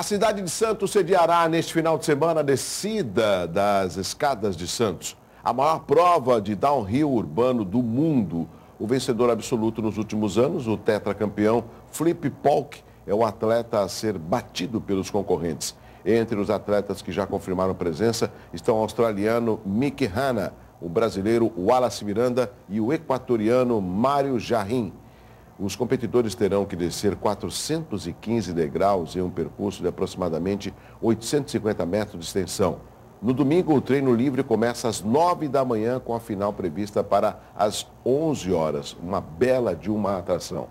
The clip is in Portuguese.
A cidade de Santos sediará neste final de semana a descida das escadas de Santos, a maior prova de downhill urbano do mundo. O vencedor absoluto nos últimos anos, o tetracampeão Flip Polk, é o atleta a ser batido pelos concorrentes. Entre os atletas que já confirmaram presença estão o australiano Mick Hanna, o brasileiro Wallace Miranda e o equatoriano Mário Jarrim os competidores terão que descer 415 degraus em um percurso de aproximadamente 850 metros de extensão. No domingo, o treino livre começa às 9 da manhã, com a final prevista para as 11 horas. Uma bela de uma atração.